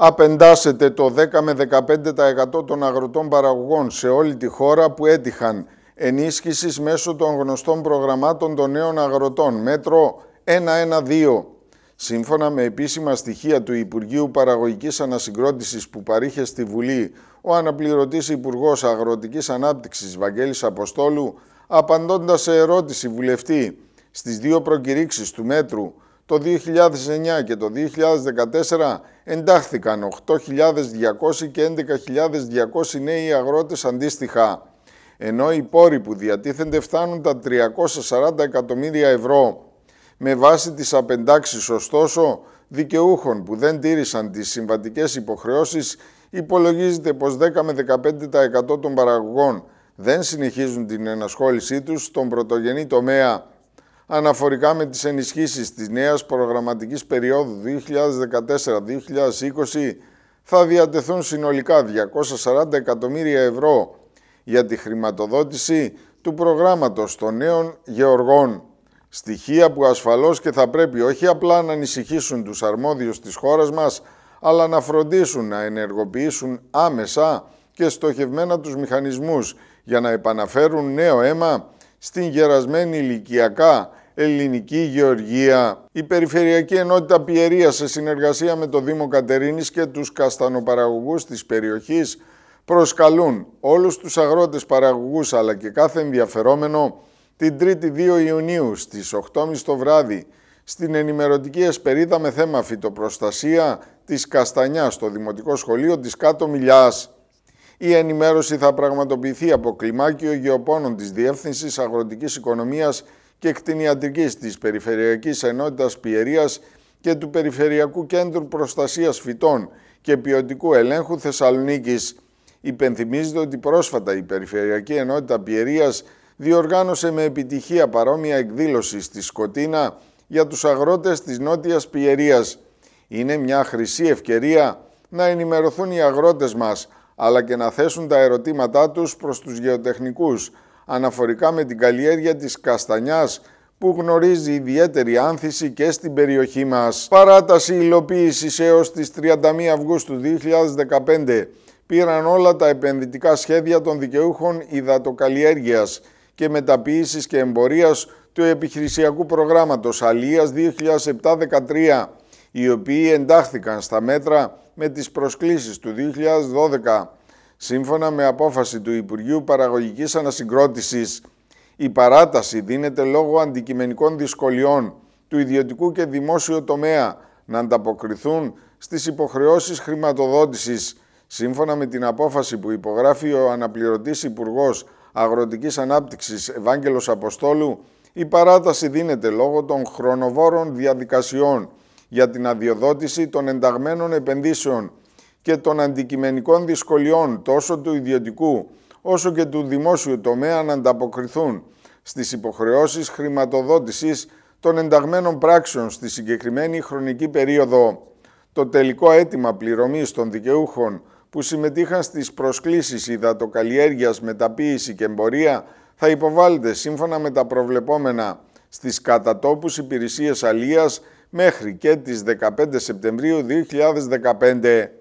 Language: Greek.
απεντάσετε το 10 με 15% των αγροτών παραγωγών σε όλη τη χώρα που έτυχαν ενίσχυσης μέσω των γνωστών προγραμμάτων των νέων αγροτών, μέτρο 112. Σύμφωνα με επίσημα στοιχεία του Υπουργείου Παραγωγικής Ανασυγκρότησης που παρήχε στη Βουλή, ο αναπληρωτής Υπουργός Αγροτικής Ανάπτυξης Βαγγέλης Αποστόλου, απαντώντας σε ερώτηση βουλευτή στις δύο προκηρύξεις του μέτρου, το 2009 και το 2014 εντάχθηκαν 8.200 και 11.200 νέοι αγρότες αντίστοιχα, ενώ οι πόροι που διατίθενται φτάνουν τα 340 εκατομμύρια ευρώ. Με βάση τις απεντάξεις ωστόσο δικαιούχων που δεν τήρησαν τις συμβατικές υποχρεώσεις υπολογίζεται πως 10 με 15% των παραγωγών δεν συνεχίζουν την ενασχόλησή τους στον πρωτογενή τομέα αναφορικά με τις ενισχύσεις της νέας προγραμματικής περίοδου 2014-2020 θα διατεθούν συνολικά 240 εκατομμύρια ευρώ για τη χρηματοδότηση του προγράμματος των νέων γεωργών. Στοιχεία που ασφαλώς και θα πρέπει όχι απλά να ανησυχήσουν τους αρμόδιους της χώρας μας, αλλά να φροντίσουν να ενεργοποιήσουν άμεσα και στοχευμένα τους μηχανισμούς για να επαναφέρουν νέο αίμα στην γερασμένη ηλικιακά ελληνική γεωργία. Η Περιφερειακή Ενότητα Πιερίας σε συνεργασία με το Δήμο Κατερίνης και τους καστανοπαραγωγούς της περιοχής προσκαλούν όλους τους αγρότες παραγωγούς αλλά και κάθε ενδιαφερόμενο την 3η 2 Ιουνίου στις 8.30 το βράδυ στην ενημερωτική εσπερίδα με θέμα φυτοπροστασία της Καστανιάς στο Δημοτικό Σχολείο της Κάτω Μιλιάς. Η ενημέρωση θα πραγματοποιηθεί από κλιμάκιο γεωπόνων της Διεύθυνσης Αγροτικής Οικονομίας και κτηνιατρικής της Περιφερειακής Ενότητας Πιερίας και του Περιφερειακού Κέντρου Προστασίας Φυτών και Ποιοτικού Ελέγχου Θεσσαλονίκης. Υπενθυμίζεται ότι πρόσφατα η Περιφερειακή Ενότητα Πιερίας διοργάνωσε με επιτυχία παρόμοια εκδήλωση στη Σκοτίνα για τους αγρότες της Νότιας Πιερίας. Είναι μια χρυσή ευκαιρία να ενημερωθούν οι αγρότες μας αλλά και να θέσουν τα ερωτήματά τους προς τους γεωτεχνικούς, αναφορικά με την καλλιέργεια της καστανιάς που γνωρίζει ιδιαίτερη άνθηση και στην περιοχή μας. Παράταση υλοποίησης έως τις 31 Αυγούστου 2015 πήραν όλα τα επενδυτικά σχέδια των δικαιούχων υδατοκαλλιέργειας και μεταποίησης και εμπορίας του επιχειρησιακού προγράμματος Αλίας 2007-13, οι οποίοι εντάχθηκαν στα μέτρα με τις προσκλήσεις του 2012. Σύμφωνα με απόφαση του Υπουργείου Παραγωγικής Ανασυγκρότησης, η παράταση δίνεται λόγω αντικειμενικών δυσκολιών του ιδιωτικού και δημόσιου τομέα να ανταποκριθούν στις υποχρεώσεις χρηματοδότησης, σύμφωνα με την απόφαση που υπογράφει ο αναπληρωτής Υπουργός Αγροτικής Ανάπτυξης Ευάγγελος Αποστόλου, η παράταση δίνεται λόγω των χρονοβόρων διαδικασιών για την αδειοδότηση των ενταγμένων επενδύσεων και των αντικειμενικών δυσκολιών τόσο του ιδιωτικού όσο και του δημόσιου τομέα να ανταποκριθούν στις υποχρεώσεις χρηματοδότησης των ενταγμένων πράξεων στη συγκεκριμένη χρονική περίοδο. Το τελικό αίτημα πληρωμής των δικαιούχων που συμμετείχαν στις προσκλήσεις υδατοκαλλιέργειας, μεταποίηση και εμπορία θα υποβάλλεται σύμφωνα με τα προβλεπόμενα στις κατατόπους υπηρεσίες αλίας μέχρι και τις 15 Σεπτεμβρίου 2015.